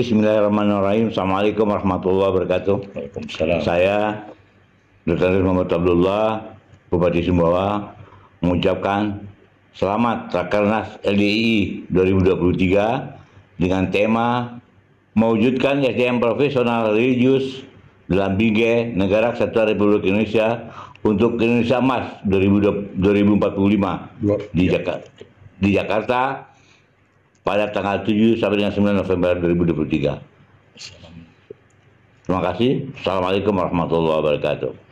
Bismillahirrahmanirrahim. Assalamualaikum warahmatullahi wabarakatuh. Waalaikumsalam. Saya Dr. Muhammad Abdullah, Bupati Sumbawa, mengucapkan selamat Rakernas LDI 2023 dengan tema mewujudkan SDM profesional religius dalam bingkai negara kesatuan Republik Indonesia untuk Indonesia Emas 2045 di, Jakarta, di Jakarta pada tanggal 7 sampai dengan 9 November 2023. Terima kasih. Assalamualaikum warahmatullahi wabarakatuh.